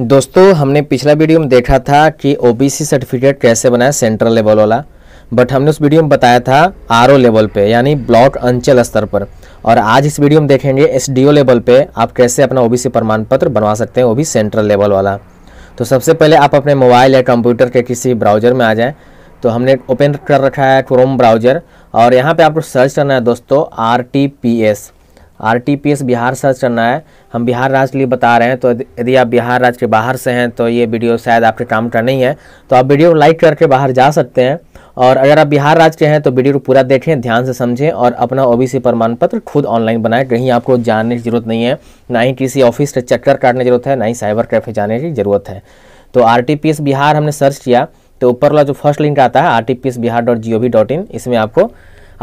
दोस्तों हमने पिछला वीडियो में देखा था कि ओबीसी सर्टिफिकेट कैसे बनाए सेंट्रल लेवल वाला बट हमने उस वीडियो में बताया था आर लेवल पे यानी ब्लॉक अंचल स्तर पर और आज इस वीडियो में देखेंगे एस लेवल पे आप कैसे अपना ओबीसी प्रमाण पत्र बनवा सकते हैं वो भी सेंट्रल लेवल वाला तो सबसे पहले आप अपने मोबाइल या कंप्यूटर के किसी ब्राउज़र में आ जाएँ तो हमने ओपन कर रखा है क्रोम ब्राउज़र और यहाँ पर आपको सर्च करना है दोस्तों R T P S R Bihar search करना है हम बिहार राज्य के लिए बता रहे हैं तो यदि आप बिहार राज्य के बाहर से हैं तो ये वीडियो शायद आपके काम का नहीं है तो आप वीडियो को लाइक करके बाहर जा सकते हैं और अगर आप बिहार राज्य के हैं तो वीडियो को पूरा देखें ध्यान से समझें और अपना ओबीसी प्रमाण पत्र खुद ऑनलाइन बनाएं कहीं आपको जानने की जरूरत नहीं है ना ही किसी ऑफिस के चक्कर काटने की जरूरत है ना ही साइबर कैफे जाने की जरूरत है तो आर बिहार हमने सर्च किया तो ऊपर वाला जो फर्स्ट लिंक आता है R Bihar dot G O V dot in इसमें आपको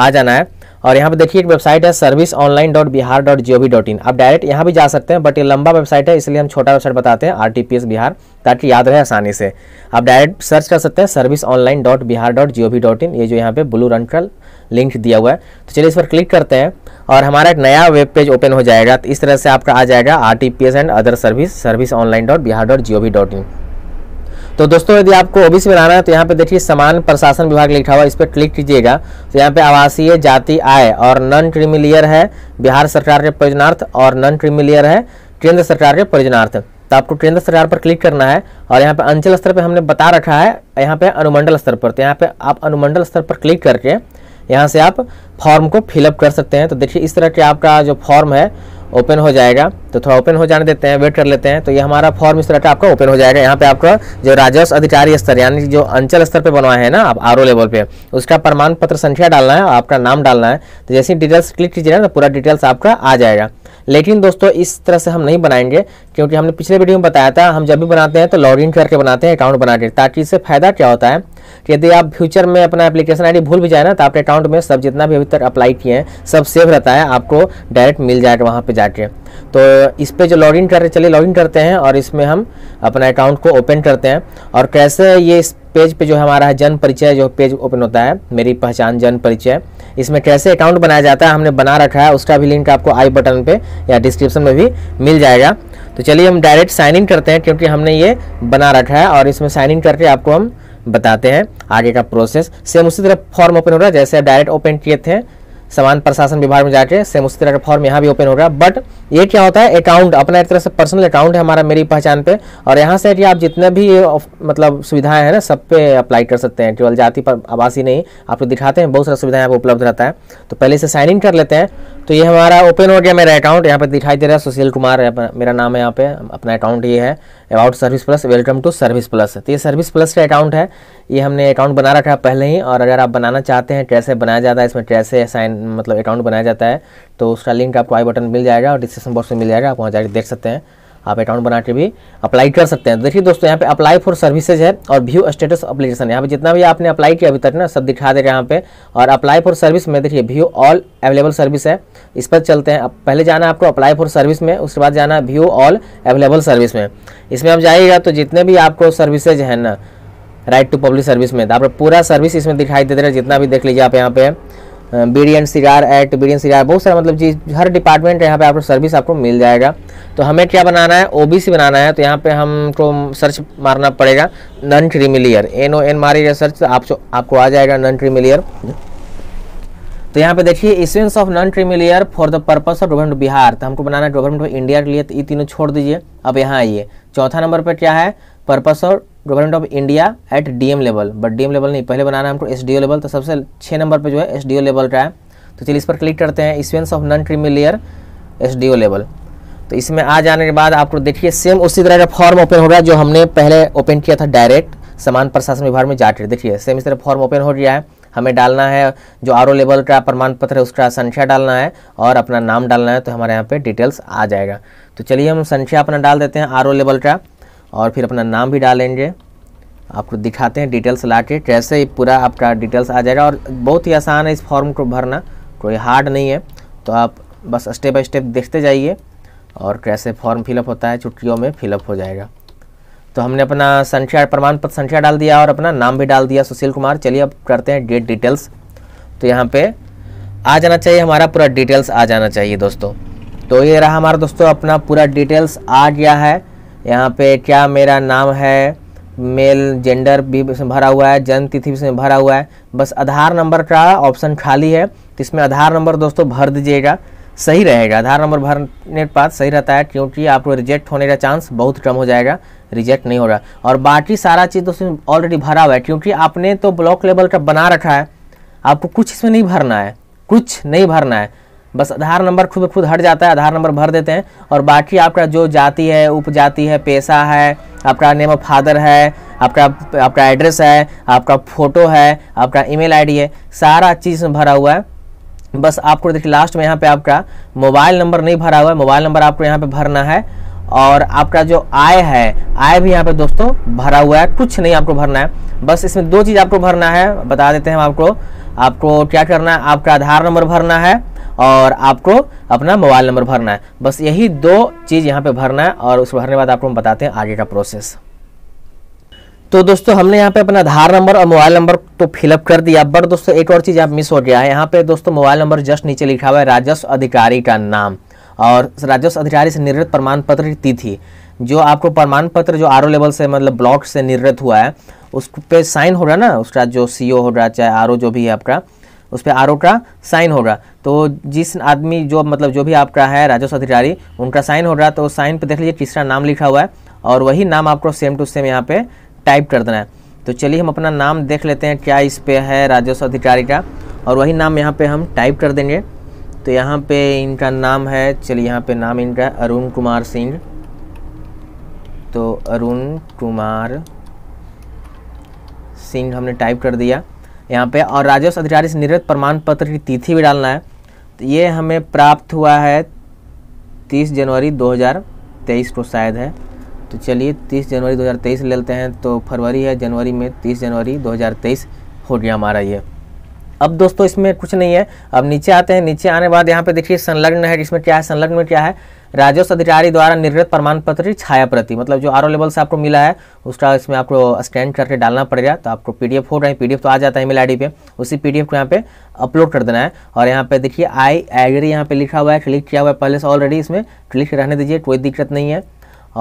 आ जाना है और यहाँ पे देखिए एक वेबसाइट है service online dot Bihar dot G O V dot in आप डायरेक्ट यहाँ भी जा सकते हैं बट ये लंबा वेबसाइट है इसलिए हम छोटा वेबसाइट बताते हैं R T P S Bihar ताकि याद रहे आसानी से आप डायरेक्ट सर्च कर सकते हैं service online dot Bihar dot G O V dot in ये जो यहाँ पे ब्लू रंग का लिंक दिया हुआ है तो चलिए इस पर क्लिक करते हैं और हमारा एक नया वेब पेज ओपन हो जाएगा तो इस तरह से आपका आ जाएगा R T P S and other service service online dot Bihar dot G O V dot in तो दोस्तों यदि आपको ओबीसी बनाना है तो यहाँ पे देखिए समान प्रशासन विभाग लिखा हुआ इस पर क्लिक कीजिएगा तो यहाँ पे आवासीय जाति आय और नॉन क्रिमिलियर है बिहार सरकार के प्रयोजनार्थ और नॉन क्रिमिलियर है केंद्र सरकार के प्रयोजनार्थ तो आपको केंद्र सरकार पर क्लिक करना है और यहाँ पे अंचल स्तर पर हमने बता रखा है यहाँ पे अनुमंडल स्तर पर तो यहाँ पे आप अनुमंडल स्तर पर क्लिक करके यहाँ से आप फॉर्म को फिलअप कर सकते हैं तो देखिए इस तरह के आपका जो फॉर्म है ओपन हो जाएगा तो थोड़ा ओपन हो जाने देते हैं वेट कर लेते हैं तो ये हमारा फॉर्म इस तरह का आपका ओपन हो जाएगा यहाँ पे आपका जो राजस्व अधिकारी स्तर यानी जो अंचल स्तर पे बनवाए हैं ना आप आर लेवल पे उसका प्रमाण पत्र संख्या डालना है आपका नाम डालना है तो जैसे डिटेल्स क्लिक कीजिए ना तो पूरा डिटेल्स आपका आ जाएगा लेकिन दोस्तों इस तरह से हम नहीं बनाएंगे क्योंकि हमने पिछले वीडियो में बताया था हम जब भी बनाते हैं तो लॉग करके बनाते हैं अकाउंट बना के ताकि इससे फायदा क्या होता है यदि आप फ्यूचर में अपना एप्लीकेशन आईडी भूल भी जाए ना तो आपके अकाउंट में सब जितना भी अभी तक अप्लाई किए हैं सब सेव रहता है आपको डायरेक्ट मिल जाएगा वहाँ पर जाके तो इस पर जो लॉग इन कर रहे चलिए इन करते हैं और इसमें हम अपना अकाउंट को ओपन करते हैं और कैसे ये इस पेज पे जो हमारा है जन्म परिचय जो पेज ओपन होता है मेरी पहचान जन्म परिचय इसमें कैसे अकाउंट बनाया जाता है हमने बना रखा है उसका भी लिंक आपको आई बटन पे या डिस्क्रिप्शन में भी मिल जाएगा तो चलिए हम डायरेक्ट साइन इन करते हैं क्योंकि हमने ये बना रखा है और इसमें साइन इन करके आपको हम बताते हैं आगे का प्रोसेस सेम उसी तरह फॉर्म ओपन हो रहा है जैसे आप डायरेक्ट ओपन किए थे समान प्रशासन विभाग में जाके सेम उसी तरह का फॉर्म यहाँ भी ओपन हो रहा है बट ये क्या होता है अकाउंट अपना एक तरह से पर्सनल अकाउंट है हमारा मेरी पहचान पे और यहाँ से कि आप जितने भी मतलब सुविधाएं हैं ना सब पे अप्लाई कर सकते हैं केवल जाति पर आवासी नहीं आपको दिखाते हैं बहुत सारा सुविधाएं आपको उपलब्ध रहता है तो पहले से साइन इन कर लेते हैं तो ये हमारा ओपन हो गया मेरा अकाउंट यहाँ पर दिखाई दे रहा है सुशील कुमार मेरा नाम है यहाँ पे अपना अकाउंट ये है about service plus welcome to service plus तो ये सर्विस प्लस का अकाउंट है ये हमने अकाउंट बना रखा है पहले ही और अगर आप बनाना चाहते हैं कैसे बनाया जाता है इसमें कैसे साइन मतलब अकाउंट बनाया जाता है तो उसका लिंक आपको आई बटन मिल जाएगा और डिस्क्रिप्शन बॉक्स में मिल जाएगा आप वहाँ जाकर देख सकते हैं आप अकाउंट बना के भी अप्लाई कर सकते हैं तो देखिए दोस्तों यहाँ पे अप्लाई फॉर सर्विसेज है और व्यू स्टेटस अप्लीकेशन यहाँ पे जितना भी आपने अप्लाई किया अभी तक ना सब दिखा दे हैं यहाँ पे और अप्लाई फॉर सर्विस में देखिए व्यू ऑल अवेलेबल सर्विस है इस पर चलते हैं अब पहले जाना आपको अप्लाई फॉर सर्विस में उसके बाद जाना व्यू ऑल अवेलेबल सर्विस में इसमें आप जाइएगा तो जितने भी आपको सर्विसेज हैं ना राइट टू पब्लिक सर्विस में तो आप पूरा सर्विस इसमें दिखाई दे रहे हैं जितना भी देख लीजिए आप यहाँ पे बीडीएन सिगार एट बीडीएन सिगार बहुत सारा मतलब चीज हर डिपार्टमेंट यहाँ पे आपको सर्विस आपको मिल जाएगा तो हमें क्या बनाना है ओबीसी बनाना है तो यहाँ पे हमको सर्च मारना पड़ेगा non creamy layer N O N मारेगा सर्च तो आप, आपको आ जाएगा नन क्रीमिलियर तो यहाँ पे देखिए issuance of non creamy layer for the purpose of government Bihar तो हमको बनाना है गवर्नमेंट ऑफ इंडिया के लिए तो ये तीनों छोड़ दीजिए अब यहाँ आइए चौथा नंबर पर क्या है purpose of government of India at DM level but DM level नहीं पहले बनाना है हमको एसडीओ लेवल तो सबसे छः नंबर पे जो है एसडीओ लेवल रहा है तो चलिए इस पर क्लिक करते हैं issuance of non creamy layer SDO level तो इसमें आ जाने के बाद आपको देखिए सेम उसी तरह का फॉर्म ओपन हो गया है जो हमने पहले ओपन किया था डायरेक्ट समान प्रशासन विभाग में जाकर देखिए सेम इस तरह फॉर्म ओपन हो गया है हमें डालना है जो आर लेवल का प्रमाण पत्र है उसका संख्या डालना है और अपना नाम डालना है तो हमारे यहाँ पर डिटेल्स आ जाएगा तो चलिए हम संख्या अपना डाल देते हैं आर लेवल का और फिर अपना नाम भी डालेंगे आपको दिखाते हैं डिटेल्स ला के जैसे ही पूरा आपका डिटेल्स आ जाएगा और बहुत ही आसान है इस फॉर्म को भरना कोई हार्ड नहीं है तो आप बस स्टेप बाई स्टेप देखते जाइए और कैसे फॉर्म फिलअप होता है छुट्टियों में फिलअप हो जाएगा तो हमने अपना संख्या प्रमाण पत्र संख्या डाल दिया और अपना नाम भी डाल दिया सुशील कुमार चलिए अब करते हैं डेट डिटेल्स तो यहाँ पे आ जाना चाहिए हमारा पूरा डिटेल्स आ जाना चाहिए दोस्तों तो ये रहा हमारा दोस्तों अपना पूरा डिटेल्स आ गया है यहाँ पे क्या मेरा नाम है मेल जेंडर भी इसमें भरा हुआ है जन्म तिथि भी इसमें भरा हुआ है बस आधार नंबर का ऑप्शन खाली है तो इसमें आधार नंबर दोस्तों भर दीजिएगा सही रहेगा आधार नंबर भरने के बाद सही रहता है क्योंकि आपको रिजेक्ट होने का चांस बहुत कम हो जाएगा रिजेक्ट नहीं होगा और बाकी सारा चीज़ दोस्तों ऑलरेडी भरा हुआ है क्योंकि आपने तो ब्लॉक लेवल का बना रखा है आपको कुछ इसमें नहीं भरना है कुछ नहीं भरना है बस आधार नंबर खुद खुद हट जाता है आधार नंबर भर देते हैं और बाकी आपका जो जाति है उपजाति है पेशा है आपका नेम ऑफ फादर है आपका आपका एड्रेस है आपका फ़ोटो है आपका ईमेल आईडी है सारा चीज़ में भरा हुआ है बस आपको देखिए लास्ट में यहाँ पे आपका मोबाइल नंबर नहीं भरा हुआ है मोबाइल नंबर आपको यहाँ पे भरना है और आपका जो आय है आय भी यहाँ पे दोस्तों भरा हुआ है कुछ नहीं आपको भरना है बस इसमें दो चीज़ आपको भरना है बता देते हैं हम आपको आपको क्या करना है आपका आधार नंबर भरना है और आपको अपना मोबाइल नंबर भरना है बस यही दो चीज़ यहाँ पे भरना है और उस भरने के बाद आपको हम बताते हैं आगे का प्रोसेस तो दोस्तों हमने यहाँ पे अपना आधार नंबर और मोबाइल नंबर तो फिलअप कर दिया बट दोस्तों एक और चीज़ आप मिस हो गया है यहाँ पे दोस्तों मोबाइल नंबर जस्ट नीचे लिखा हुआ है राजस्व अधिकारी का नाम और राजस्व अधिकारी से निर्गत प्रमाण पत्र की तिथि जो आपको प्रमाण पत्र जो आर लेवल से मतलब ब्लॉक से निर्गत हुआ है उस पर साइन हो रहा है ना उसका जो सी ओ हो रहा है चाहे आर जो भी है आपका उस पर आर का साइन होगा तो जिस आदमी जो मतलब जो भी आपका है राजस्व अधिकारी उनका साइन हो रहा तो साइन पर देख लीजिए तीसरा नाम लिखा हुआ है और वही नाम आपको सेम टू सेम यहाँ पे टाइप कर देना है तो चलिए हम अपना नाम देख लेते हैं क्या इस पे है राजस्व अधिकारी का और वही नाम यहाँ पे हम टाइप कर देंगे तो यहाँ पे इनका नाम है चलिए यहाँ पे नाम इनका अरुण कुमार सिंह तो अरुण कुमार सिंह हमने टाइप कर दिया यहाँ पे और राजस्व अधिकारी से निर्गत प्रमाण पत्र की तिथि भी डालना है तो ये हमें प्राप्त हुआ है तीस जनवरी 2023 को शायद है तो चलिए तीस जनवरी 2023 ले लेते हैं तो फरवरी है जनवरी में तीस जनवरी 2023 हो गया हमारा ये अब दोस्तों इसमें कुछ नहीं है अब नीचे आते हैं नीचे आने बाद यहाँ पे देखिए संलग्न है इसमें क्या है संलग्न में क्या है राजस्व अधिकारी द्वारा निर्गत प्रमाण पत्र छाया प्रति मतलब जो आर लेवल से आपको मिला है उसका इसमें आपको स्कैन करके डालना पड़ेगा तो आपको पीडीएफ हो रहा है पीडीएफ तो आ जाता है ईमेल आईडी पे उसी पीडीएफ को यहाँ पे अपलोड कर देना है और यहाँ पे देखिए आई एग्री यहाँ पे लिखा हुआ है क्लिक किया हुआ है पहले से ऑलरेडी इसमें क्लिक रहने दीजिए कोई दिक्कत नहीं है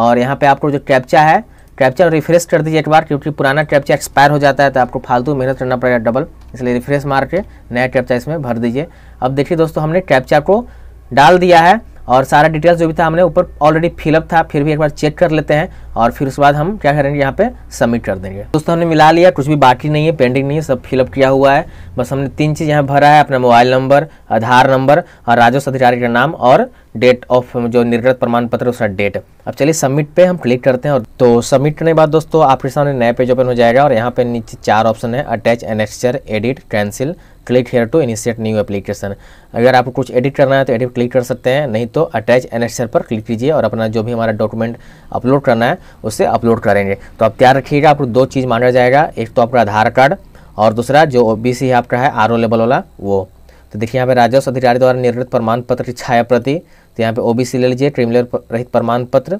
और यहाँ पे आपको जो कैप्चा है कैप्चर रिफ्रेश कर दीजिए एक बार क्योंकि पुराना कैप्चा एक्सपायर हो जाता है तो आपको फालतू मेहनत करना पड़ेगा डबल इसलिए रिफ्रेश मार के नया कैप्चा इसमें भर दीजिए अब देखिए दोस्तों हमने कैप्चा को डाल दिया है और सारा डिटेल्स जो भी था हमने ऊपर ऑलरेडी फिलअप था फिर भी एक बार चेक कर लेते हैं और फिर उसके बाद हम क्या करेंगे यहाँ पे सबमिट कर देंगे दोस्तों हमने मिला लिया कुछ भी बाकी नहीं है पेंडिंग नहीं है सब फिलअप किया हुआ है बस हमने तीन चीज़ यहाँ भरा है अपना मोबाइल नंबर आधार नंबर और राजस्व अधिकारी का नाम और डेट ऑफ जो निर्गत प्रमाण पत्र उसका डेट अब चलिए सबमिट पे हम क्लिक करते हैं और तो सबमिट करने के बाद दोस्तों आपके सामने नया पेज ओपन हो जाएगा और यहाँ पे नीचे चार ऑप्शन है attach annexure edit cancel click here to initiate new application अगर आपको कुछ एडिट करना है तो एडिट क्लिक कर सकते हैं नहीं तो अटैच एन पर क्लिक कीजिए और अपना जो भी हमारा डॉक्यूमेंट अपलोड करना है उसे अपलोड करेंगे तो आप तैयार रखिएगा आपको दो चीज़ माना जाएगा एक तो आपका आधार कार्ड और दूसरा जो ओ बी है आपका है आर लेवल वाला वो तो देखिए यहाँ पे राजस्व अधिकारी द्वारा निर्मित प्रमाण पत्र की छाया प्रति तो यहाँ पे ओबीसी ले लीजिए ट्रिम रहित प्रमाण पत्र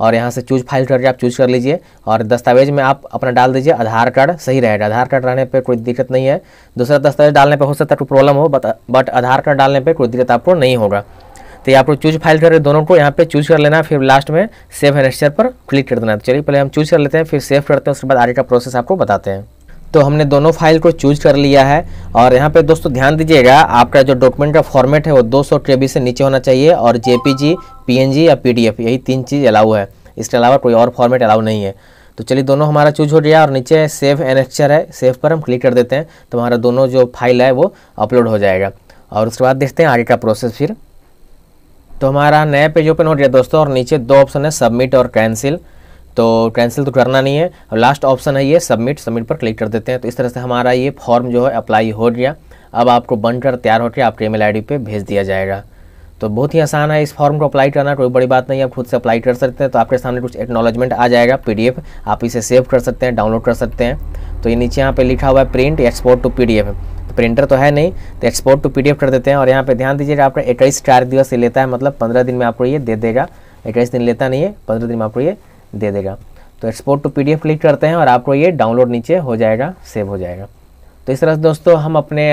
और यहाँ से चूज फाइल करके आप चूज कर लीजिए और दस्तावेज में आप अपना डाल दीजिए आधार कार्ड सही रहेगा आधार कार्ड रहने पर कोई दिक्कत नहीं है दूसरा दस्तावेज डालने पर हो सकता है कोई प्रॉब्लम हो बट बट आधार कार्ड डालने पर कोई दिक्कत आपको नहीं होगा तो ये आपको चूज फाइल करके दोनों को यहाँ पे चूज कर लेना फिर लास्ट में सेव एंड पर क्लिक कर देना तो चलिए पहले हम चूज कर लेते हैं फिर सेव करते हैं उसके बाद आगे का प्रोसेस आपको बताते हैं तो हमने दोनों फाइल को चूज कर लिया है और यहाँ पे दोस्तों ध्यान दीजिएगा आपका जो डॉक्यूमेंट का फॉर्मेट है वो दो सौ से नीचे होना चाहिए और जेपीजी पी या पीडीएफ यही तीन चीज़ अलाउ है इसके अलावा कोई और फॉर्मेट अलाउ नहीं है तो चलिए दोनों हमारा चूज हो गया और नीचे सेव एन एक्चर है सेव पर हम क्लिक कर देते हैं तो हमारा दोनों जो फाइल है वो अपलोड हो जाएगा और उसके बाद देखते हैं आगे का प्रोसेस फिर तो हमारा नया पेज ओपन हो गया दोस्तों और नीचे दो ऑप्शन है सबमिट और कैंसिल तो कैंसिल तो करना नहीं है और लास्ट ऑप्शन है ये सबमिट सबमिट पर क्लिक कर देते हैं तो इस तरह से हमारा ये फॉर्म जो है अप्लाई हो गया अब आपको बनकर तैयार होकर आपके ईमेल आईडी पे भेज दिया जाएगा तो बहुत ही आसान है इस फॉर्म को अप्लाई करना कोई बड़ी बात नहीं है आप खुद से अप्लाई कर सकते हैं तो आपके सामने कुछ एक्नोलॉजमेंट आ जाएगा पीडीएफ आप इसे सेव कर सकते हैं डाउनलोड कर सकते हैं तो ये नीचे यहाँ पे लिखा हुआ है प्रिंट एक्सपोर्ट टू पीडीएफ तो प्रिंटर तो है नहीं तो एक्सपोर्ट टू पीडीएफ कर देते हैं और यहाँ पे ध्यान दीजिए आपका इक्कीस चार दिवस से लेता है मतलब पंद्रह दिन में आपको ये दे देगा इक्कीस दिन लेता नहीं है पंद्रह दिन में आपको ये दे देगा तो एक्सपोर्ट टू पीडीएफ क्लिक करते हैं और आपको ये डाउनलोड नीचे हो जाएगा सेव हो जाएगा तो इस तरह से दोस्तों हम अपने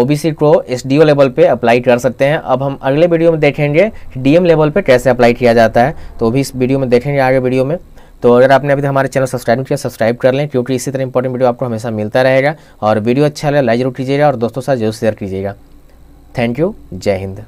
ओबीसी को एस डी ओ लेवल पे अप्लाई कर सकते हैं अब हम अगले वीडियो में देखेंगे डीएम लेवल पे कैसे अप्लाई किया जाता है तो भी इस वीडियो में देखेंगे आगे वीडियो में तो अगर आपने अभी हमारे चैनल सब्सक्राइब नहीं किया सब्सक्राइब कर लें क्योंकि इसी तरह इंपॉर्टेंट वीडियो आपको हमेशा मिलता रहेगा और वीडियो अच्छा लगे लाइक जरूर कीजिएगा और दोस्तों साथ जरूर शेयर कीजिएगा थैंक यू जय हिंद